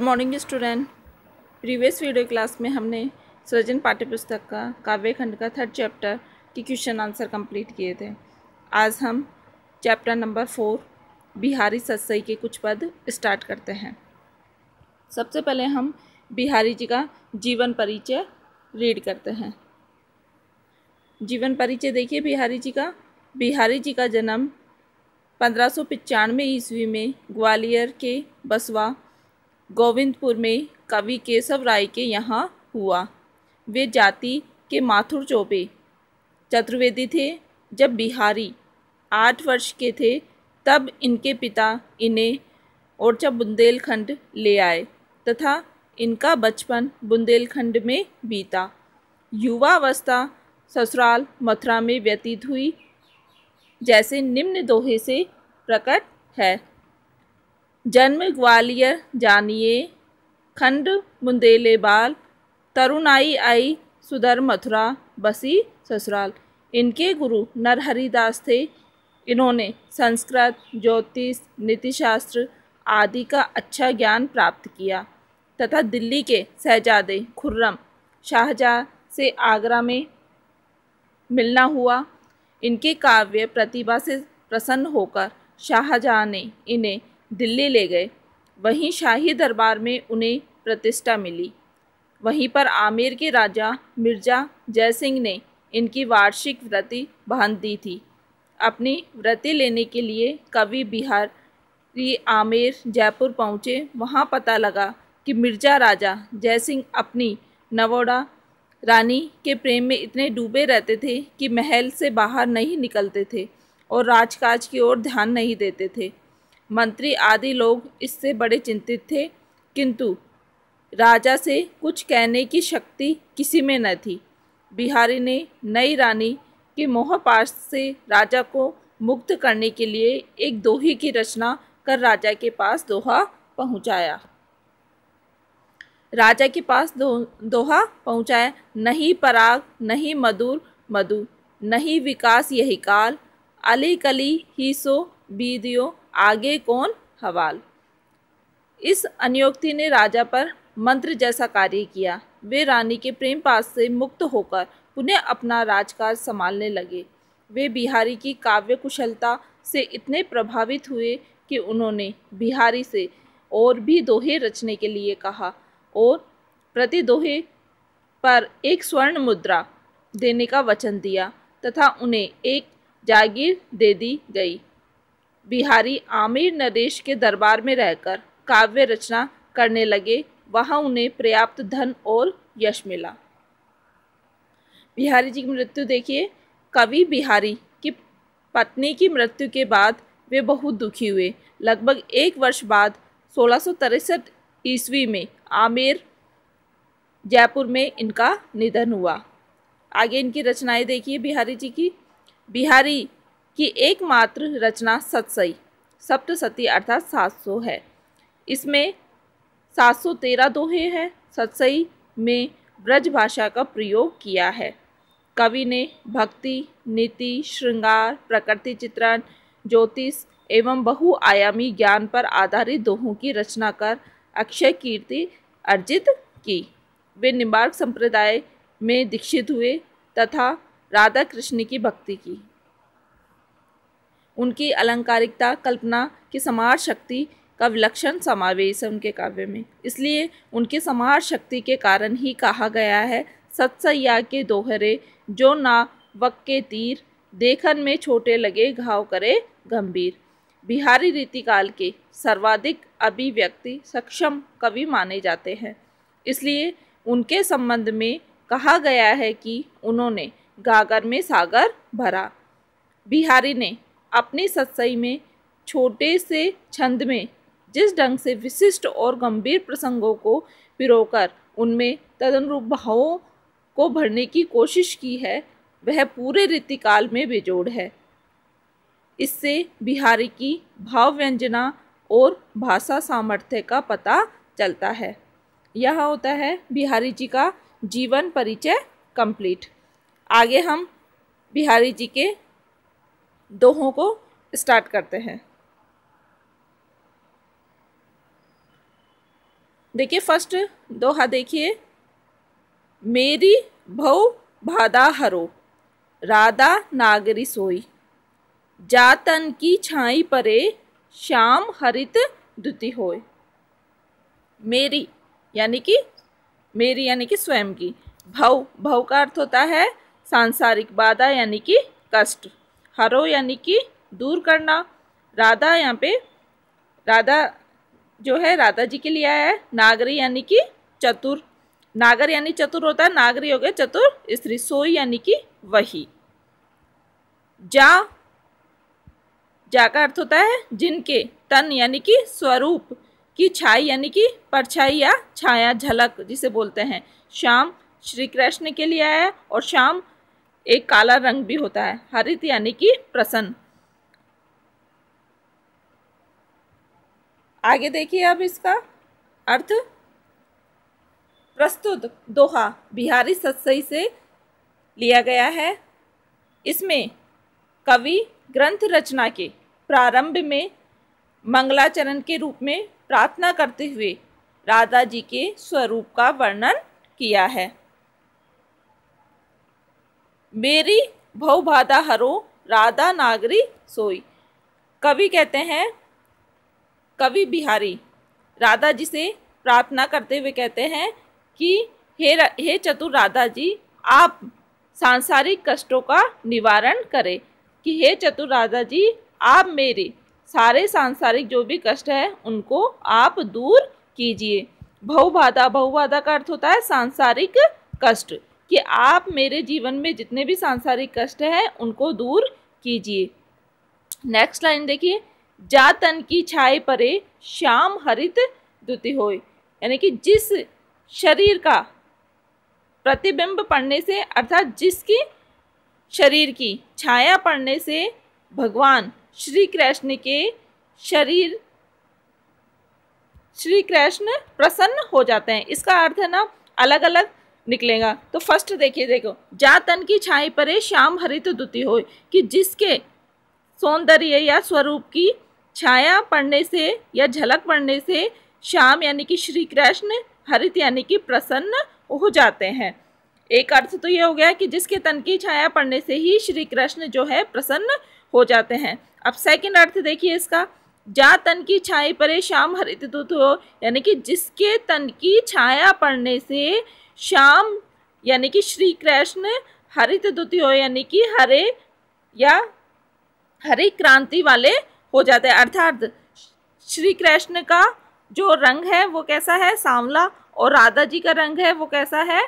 good morning student previous video class में हमने सृजन पाठ्यपुस्तक का काव्य खंड का थर्ड चैप्टर के क्वेश्चन आंसर कंप्लीट किए थे आज हम chapter number four Bihari Satsai के कुछ पद स्टार्ट करते हैं सबसे पहले हम बिहारी जी का जीवन परिचय रीड करते हैं जीवन परिचय देखिए बिहारी जी का बिहारी जी का जन्म पंद्रह सौ ईस्वी में ग्वालियर के बसवा गोविंदपुर में कवि केशव राय के यहाँ हुआ वे जाति के माथुर चौबे चतुर्वेदी थे जब बिहारी आठ वर्ष के थे तब इनके पिता इन्हें ओरछा बुंदेलखंड ले आए तथा इनका बचपन बुंदेलखंड में बीता युवावस्था ससुराल मथुरा में व्यतीत हुई जैसे निम्न दोहे से प्रकट है जन्म ग्वालियर जानिए खंड मुंदेलेबाल तरुणाई आई सुधर मथुरा बसी ससुराल इनके गुरु नरहरिदास थे इन्होंने संस्कृत ज्योतिष नीतिशास्त्र आदि का अच्छा ज्ञान प्राप्त किया तथा दिल्ली के शहजादे खुर्रम शाहजहाँ से आगरा में मिलना हुआ इनके काव्य प्रतिभा से प्रसन्न होकर शाहजहाँ ने इन्हें दिल्ली ले गए वहीं शाही दरबार में उन्हें प्रतिष्ठा मिली वहीं पर आमेर के राजा मिर्ज़ा जय ने इनकी वार्षिक व्रति बांध दी थी अपनी व्रति लेने के लिए कवि बिहारी आमेर जयपुर पहुँचे वहाँ पता लगा कि मिर्ज़ा राजा जय सिंह अपनी नवोड़ा रानी के प्रेम में इतने डूबे रहते थे कि महल से बाहर नहीं निकलते थे और राजकाज की ओर ध्यान नहीं देते थे मंत्री आदि लोग इससे बड़े चिंतित थे किंतु राजा से कुछ कहने की शक्ति किसी में न थी बिहारी ने नई रानी के मोहपाश से राजा को मुक्त करने के लिए एक दोही की रचना कर राजा के पास दोहा पहुंचाया राजा के पास दो, दोहा पहुंचाया नहीं पराग नहीं मधुर मधु नहीं विकास यही काल अली कली ही सो बीदियों आगे कौन हवाल इस अनियोक्ति ने राजा पर मंत्र जैसा कार्य किया वे रानी के प्रेम पास से मुक्त होकर पुनः अपना राजकाज संभालने लगे वे बिहारी की काव्य कुशलता से इतने प्रभावित हुए कि उन्होंने बिहारी से और भी दोहे रचने के लिए कहा और प्रति दोहे पर एक स्वर्ण मुद्रा देने का वचन दिया तथा उन्हें एक जागीर दे दी गई बिहारी आमिर नरेश के दरबार में रहकर काव्य रचना करने लगे वहाँ उन्हें पर्याप्त धन और यश मिला बिहारी जी की मृत्यु देखिए कवि बिहारी की पत्नी की मृत्यु के बाद वे बहुत दुखी हुए लगभग एक वर्ष बाद सोलह ईस्वी में आमिर जयपुर में इनका निधन हुआ आगे इनकी रचनाएं देखिए बिहारी जी की बिहारी की एकमात्र रचना सतसई सप्तसती अर्थात सात सौ है इसमें सात सौ तेरह दोहे हैं सतसई में ब्रज भाषा का प्रयोग किया है कवि ने भक्ति नीति श्रृंगार प्रकृति चित्रण ज्योतिष एवं बहुआयामी ज्ञान पर आधारित दोहों की रचना कर अक्षय कीर्ति अर्जित की वे निम्बार्क संप्रदाय में दीक्षित हुए तथा राधा कृष्ण की भक्ति की उनकी अलंकारिकता कल्पना की समार शक्ति का विलक्षण समावेश है उनके काव्य में इसलिए उनकी समार शक्ति के कारण ही कहा गया है सत्सया के दोहरे जो ना वक के तीर देखन में छोटे लगे घाव करे गंभीर बिहारी रीतिकाल के सर्वाधिक अभिव्यक्ति सक्षम कवि माने जाते हैं इसलिए उनके संबंध में कहा गया है कि उन्होंने गागर में सागर भरा बिहारी ने अपनी सत्सई में छोटे से छंद में जिस ढंग से विशिष्ट और गंभीर प्रसंगों को पिरोकर उनमें तदनुरूप भावों को भरने की कोशिश की है वह पूरे रीतिकाल में बेजोड़ है इससे बिहारी की भाव व्यंजना और भाषा सामर्थ्य का पता चलता है यह होता है बिहारी जी का जीवन परिचय कंप्लीट आगे हम बिहारी जी के दोहों को स्टार्ट करते हैं देखिए फर्स्ट दोहा देखिए मेरी भव भादा हरो राधा नागरी सोई जातन की छाई परे श्याम हरित दुति होए मेरी यानी कि मेरी यानी कि स्वयं की भव भव का अर्थ होता है सांसारिक बाधा यानी कि कष्ट हरो यानी कि दूर करना राधा यहाँ पे राधा जो है राधा जी के लिए आया है नागरी यानी कि चतुर नागर यानी चतुर होता है नागरी हो गया चतुर स्त्री सोई यानी कि वही जा जा का अर्थ होता है जिनके तन यानी कि स्वरूप की छाई यानी कि परछाई या छाया झलक जिसे बोलते हैं श्याम श्री कृष्ण के लिए आया और श्याम एक काला रंग भी होता है हरित यानी कि प्रसन्न आगे देखिए अब इसका अर्थ प्रस्तुत दोहा बिहारी सत्सई से लिया गया है इसमें कवि ग्रंथ रचना के प्रारंभ में मंगलाचरण के रूप में प्रार्थना करते हुए राधा जी के स्वरूप का वर्णन किया है मेरी भवभादा हरो राधा नागरी सोई कवि कहते हैं कवि बिहारी राधा जी से प्रार्थना करते हुए कहते हैं कि हे हे चतुर राधा जी आप सांसारिक कष्टों का निवारण करें कि हे चतुर राधा जी आप मेरे सारे सांसारिक जो भी कष्ट है उनको आप दूर कीजिए बहुबाधा बहुबाधा का अर्थ होता है सांसारिक कष्ट कि आप मेरे जीवन में जितने भी सांसारिक कष्ट हैं उनको दूर कीजिए नेक्स्ट लाइन देखिए जा तन की छाए परे श्याम हरित दुति होय यानी कि जिस शरीर का प्रतिबिंब पड़ने से अर्थात जिसकी शरीर की छाया पड़ने से भगवान श्री कृष्ण के शरीर श्री कृष्ण प्रसन्न हो जाते हैं इसका अर्थ है ना अलग अलग निकलेगा तो फर्स्ट देखिए देखो जा तन की छाई परे श्याम हरित दुति हो कि जिसके सौंदर्य या स्वरूप की छाया पड़ने से या झलक पड़ने से श्याम यानी कि श्री कृष्ण हरित यानी कि प्रसन्न हो जाते हैं एक अर्थ तो ये हो गया कि जिसके तन की छाया पड़ने से ही श्री कृष्ण जो है प्रसन्न हो जाते हैं अब सेकंड अर्थ देखिए इसका जा तन की छाई परे श्याम हरित दूत हो यानी कि जिसके तन की छाया पड़ने से श्याम यानी कि श्री कृष्ण हरित द्वितीय यानी कि हरे या हरे क्रांति वाले हो जाते हैं अर्थात श्री कृष्ण का जो रंग है वो कैसा है सांवला और राधा जी का रंग है वो कैसा है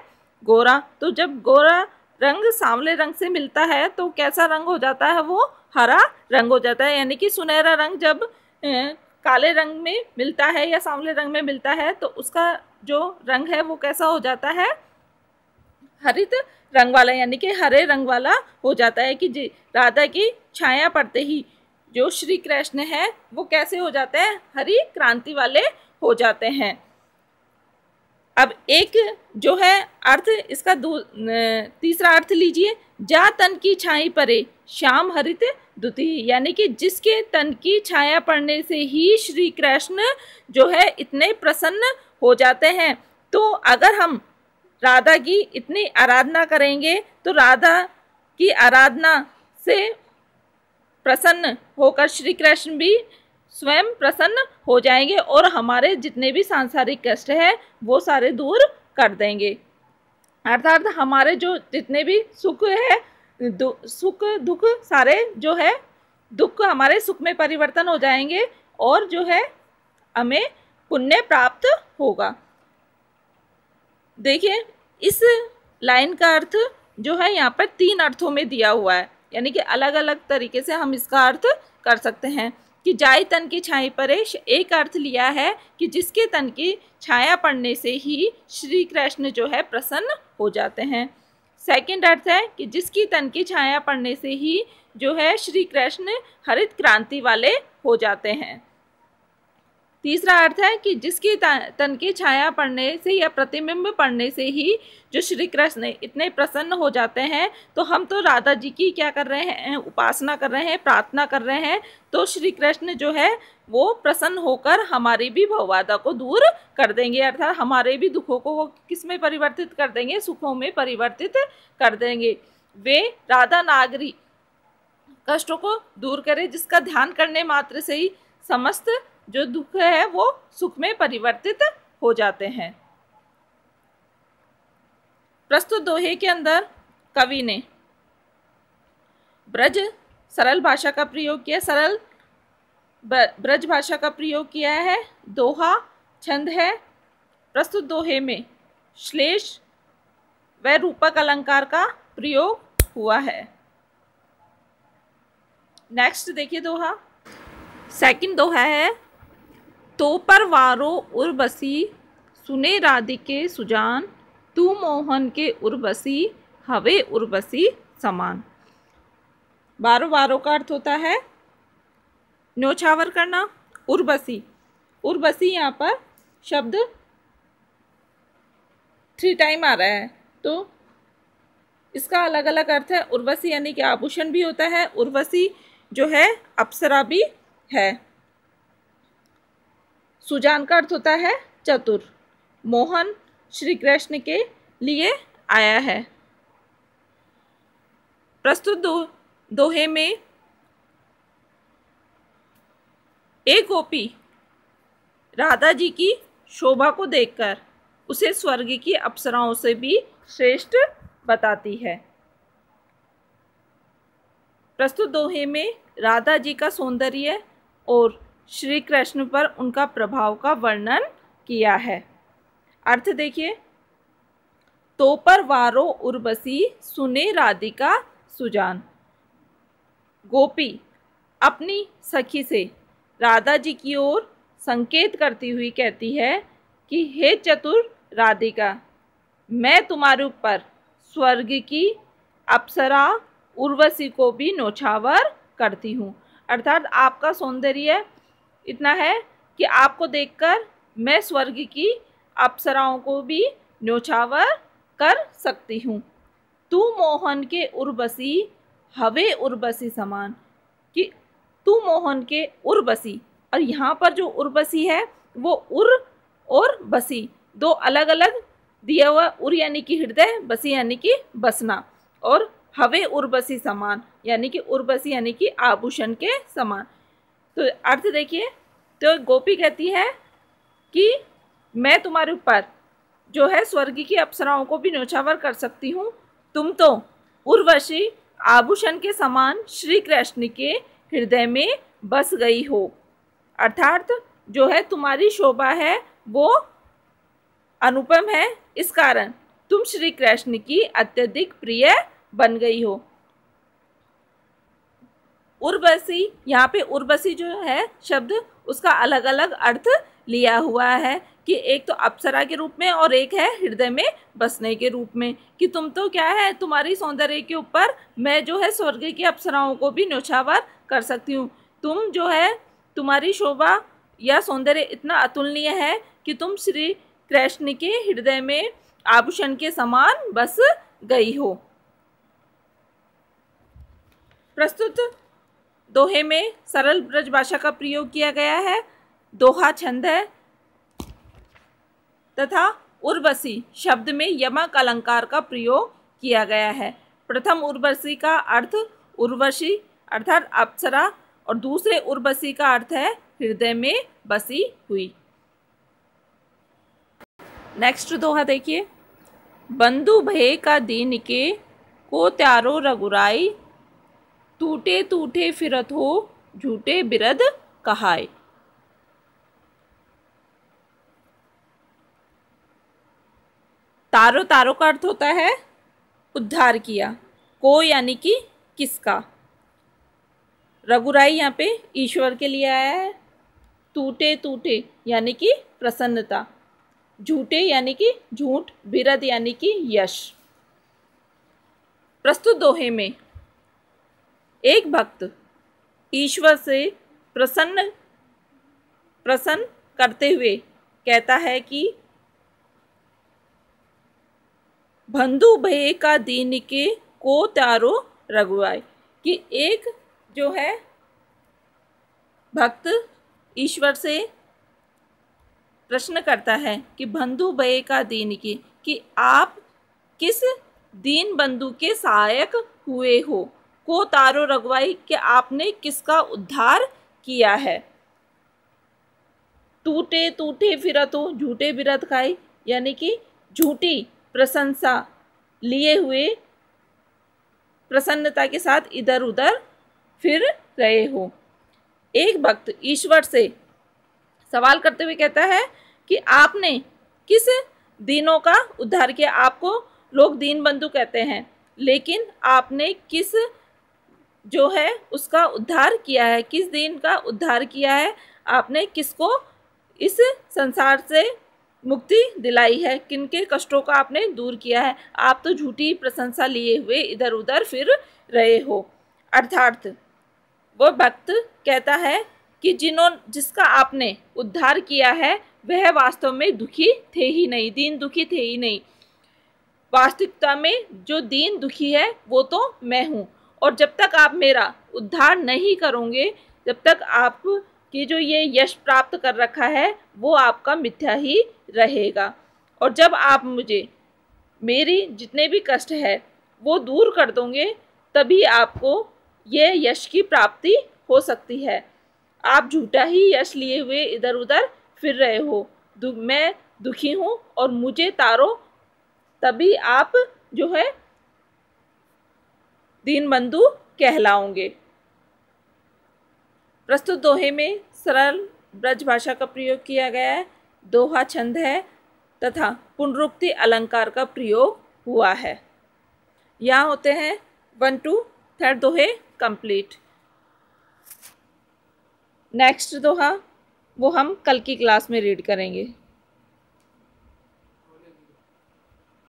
गोरा तो जब गोरा रंग सांवले रंग से मिलता है तो कैसा रंग हो जाता है वो हरा रंग हो जाता है यानी कि सुनहरा रंग जब काले रंग में मिलता है या सांवले रंग में मिलता है तो उसका जो रंग है वो कैसा हो जाता है हरित रंग वाला यानी कि हरे रंग वाला हो जाता है कि जी राधा की छाया पड़ते ही जो श्री कृष्ण है वो कैसे हो जाते हैं हरी क्रांति वाले हो जाते हैं अब एक जो है अर्थ इसका तीसरा अर्थ लीजिए जा तन की छाई परे श्याम हरित द्वितीय यानी कि जिसके तन की छाया पड़ने से ही श्री कृष्ण जो है इतने प्रसन्न हो जाते हैं तो अगर हम राधा की इतनी आराधना करेंगे तो राधा की आराधना से प्रसन्न होकर श्री कृष्ण भी स्वयं प्रसन्न हो जाएंगे और हमारे जितने भी सांसारिक कष्ट हैं वो सारे दूर कर देंगे अर्थात हमारे जो जितने भी सुख है दु, सुख दुख सारे जो है दुख हमारे सुख में परिवर्तन हो जाएंगे और जो है हमें पुण्य प्राप्त होगा देखिए इस लाइन का अर्थ जो है यहाँ पर तीन अर्थों में दिया हुआ है यानी कि अलग अलग तरीके से हम इसका अर्थ कर सकते हैं कि जाय तन की छाई परेश एक अर्थ लिया है कि जिसके तन की छाया पड़ने से ही श्री कृष्ण जो है प्रसन्न हो जाते हैं सेकंड अर्थ है कि जिसकी तन की छाया पड़ने से ही जो है श्री कृष्ण हरित क्रांति वाले हो जाते हैं तीसरा अर्थ है कि जिसकी तन की छाया पड़ने से या प्रतिबिंब पड़ने से ही जो श्री कृष्ण इतने प्रसन्न हो जाते हैं तो हम तो राधा जी की क्या कर रहे हैं उपासना कर रहे हैं प्रार्थना कर रहे हैं तो श्री कृष्ण जो है वो प्रसन्न होकर हमारी भी भवबाधा को दूर कर देंगे अर्थात हमारे भी दुखों को वो किस में परिवर्तित कर देंगे सुखों में परिवर्तित कर देंगे वे राधा नागरी कष्टों को दूर करें जिसका ध्यान करने मात्र से ही समस्त जो दुख है वो सुख में परिवर्तित हो जाते हैं प्रस्तुत दोहे के अंदर कवि ने ब्रज सरल भाषा का प्रयोग किया सरल ब्रज भाषा का प्रयोग किया है दोहा छंद है प्रस्तुत दोहे में श्लेष व रूपक अलंकार का प्रयोग हुआ है नेक्स्ट देखिए दोहा सेकंड दोहा है तो पर वारो उर्वसी सुने राधिके सुजान तू मोहन के उर्वसी हवे उर्वसी समान बारो बारो का अर्थ होता है न्योछावर करना उर्वसी उर्वसी यहाँ पर शब्द थ्री टाइम आ रहा है तो इसका अलग अलग अर्थ है उर्वसी यानी कि आभूषण भी होता है उर्वशी जो है अप्सरा भी है सुजान का अर्थ होता है चतुर मोहन श्री कृष्ण के लिए आया है प्रस्तुत दो, दोहे में एक गोपी राधा जी की शोभा को देखकर उसे स्वर्ग की अप्सराओं से भी श्रेष्ठ बताती है प्रस्तुत दोहे में राधा जी का सौंदर्य और श्री कृष्ण पर उनका प्रभाव का वर्णन किया है अर्थ देखिए तो पर वारो उर्वशी सुने राधिका सुजान गोपी अपनी सखी से राधा जी की ओर संकेत करती हुई कहती है कि हे चतुर राधिका मैं तुम्हारे ऊपर स्वर्ग की अप्सरा उर्वशी को भी नोछावर करती हूँ अर्थात आपका सौंदर्य इतना है कि आपको देखकर मैं स्वर्ग की अप्सराओं को भी न्योछावर कर सकती हूँ तू मोहन के उर्बसी हवे उर्बसी समान कि तू मोहन के उर्बसी और यहाँ पर जो उर्बसी है वो उर और बसी दो अलग अलग दिया हुआ उर यानी कि हृदय बसी यानी कि बसना और हवे उर्बसी समान यानी कि उर्बसी यानी कि आभूषण के समान तो अर्थ देखिए तो गोपी कहती है कि मैं तुम्हारे ऊपर जो है स्वर्ग की अप्सराओं को भी नौछावर कर सकती हूँ तुम तो उर्वशी आभूषण के समान श्री कृष्ण के हृदय में बस गई हो अर्थात जो है तुम्हारी शोभा है वो अनुपम है इस कारण तुम श्री कृष्ण की अत्यधिक प्रिय बन गई हो उर्वशी यहाँ पे उर्वशी जो है शब्द उसका अलग अलग अर्थ लिया हुआ है कि एक तो अप्सरा के रूप में और एक है हृदय में बसने के रूप में कि तुम तो क्या है तुम्हारी सौंदर्य के ऊपर मैं जो है स्वर्ग की अप्सराओं को भी न्योछावर कर सकती हूँ तुम जो है तुम्हारी शोभा या सौंदर्य इतना अतुलनीय है कि तुम श्री कृष्ण के हृदय में आभूषण के समान बस गई हो प्रस्तुत दोहे में सरल ब्रज भाषा का प्रयोग किया गया है दोहा छंद है तथा उर्वशी शब्द में यमक अलंकार का प्रयोग किया गया है प्रथम उर्वशी का अर्थ उर्वशी अर्थात अप्सरा और दूसरे उर्वशी का अर्थ है हृदय में बसी हुई नेक्स्ट दोहा देखिए बंधु भय का दीन के को त्यारो रघुराई टूटे टूटे फिरत हो झूठे बिरद कहाए तारो तारो का अर्थ होता है उद्धार किया को यानी कि किसका रघुराई यहाँ पे ईश्वर के लिए आया है टूटे टूटे यानी कि प्रसन्नता झूठे यानी कि झूठ बिरद यानी कि यश प्रस्तुत दोहे में एक भक्त ईश्वर से प्रसन्न प्रसन्न करते हुए कहता है कि बंधु भय का दीन के को त्यारो रघुआए कि एक जो है भक्त ईश्वर से प्रश्न करता है कि बंधु भय का दीन के कि आप किस दीन बंधु के सहायक हुए हो को तारो रगवाई कि आपने किसका उद्धार किया है टूटे टूटे फिरतो झूठे बिरत खाई यानी कि झूठी प्रशंसा लिए हुए प्रसन्नता के साथ इधर उधर फिर रहे हो एक भक्त ईश्वर से सवाल करते हुए कहता है कि आपने किस दिनों का उद्धार किया आपको लोग दीन बंधु कहते हैं लेकिन आपने किस जो है उसका उद्धार किया है किस दिन का उद्धार किया है आपने किसको इस संसार से मुक्ति दिलाई है किनके कष्टों का आपने दूर किया है आप तो झूठी प्रशंसा लिए हुए इधर उधर फिर रहे हो अर्थार्थ वो भक्त कहता है कि जिन्हों जिसका आपने उद्धार किया है वह वास्तव में दुखी थे ही नहीं दीन दुखी थे ही नहीं वास्तविकता में जो दीन दुखी है वो तो मैं हूँ और जब तक आप मेरा उद्धार नहीं करोगे जब तक आप कि जो ये यश प्राप्त कर रखा है वो आपका मिथ्या ही रहेगा और जब आप मुझे मेरी जितने भी कष्ट है वो दूर कर दोगे तभी आपको ये यश की प्राप्ति हो सकती है आप झूठा ही यश लिए हुए इधर उधर फिर रहे हो दु, मैं दुखी हूँ और मुझे तारो तभी आप जो है दीनबंधु कहलाओगे प्रस्तुत दोहे में सरल ब्रज भाषा का प्रयोग किया गया है दोहा छंद है तथा पुनरुक्ति अलंकार का प्रयोग हुआ है यहाँ होते हैं वन टू थर्ड दोहे कंप्लीट नेक्स्ट दोहा वो हम कल की क्लास में रीड करेंगे